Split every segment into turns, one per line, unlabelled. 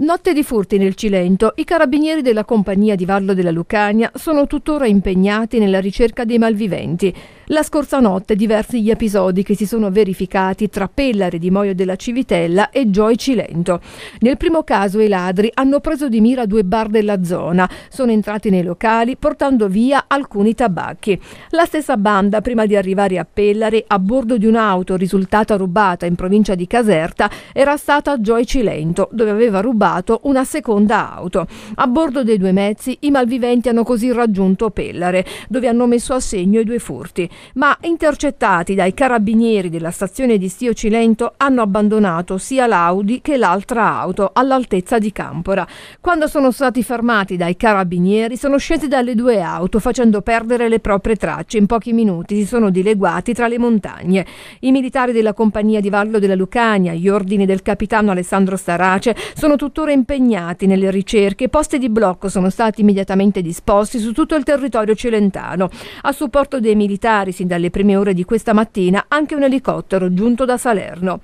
Notte di furti nel Cilento, i carabinieri della compagnia di Vallo della Lucania sono tuttora impegnati nella ricerca dei malviventi. La scorsa notte diversi gli episodi che si sono verificati tra Pellare di Moio della Civitella e Gioi Cilento. Nel primo caso i ladri hanno preso di mira due bar della zona, sono entrati nei locali portando via alcuni tabacchi. La stessa banda, prima di arrivare a Pellare, a bordo di un'auto risultata rubata in provincia di Caserta, era stata a Gioi Cilento, dove aveva rubato rubato una seconda auto. A bordo dei due mezzi i malviventi hanno così raggiunto Pellare, dove hanno messo a segno i due furti, ma intercettati dai carabinieri della stazione di Stio Cilento hanno abbandonato sia l'Audi che l'altra auto all'altezza di Campora. Quando sono stati fermati dai carabinieri sono scesi dalle due auto facendo perdere le proprie tracce. In pochi minuti si sono dileguati tra le montagne. I militari della compagnia di Vallo della Lucania, gli ordini del capitano Alessandro Starace, sono tutti tuttora impegnati nelle ricerche. Posti di blocco sono stati immediatamente disposti su tutto il territorio cilentano. A supporto dei militari, sin dalle prime ore di questa mattina, anche un elicottero giunto da Salerno.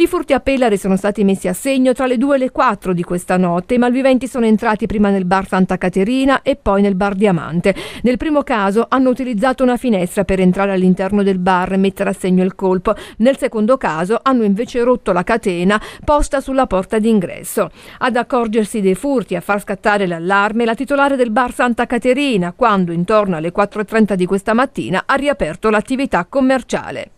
I furti a Pellare sono stati messi a segno tra le 2 e le 4 di questa notte. I malviventi sono entrati prima nel bar Santa Caterina e poi nel bar Diamante. Nel primo caso hanno utilizzato una finestra per entrare all'interno del bar e mettere a segno il colpo. Nel secondo caso hanno invece rotto la catena posta sulla porta d'ingresso. Ad accorgersi dei furti e a far scattare l'allarme la titolare del bar Santa Caterina quando intorno alle 4.30 di questa mattina ha riaperto l'attività commerciale.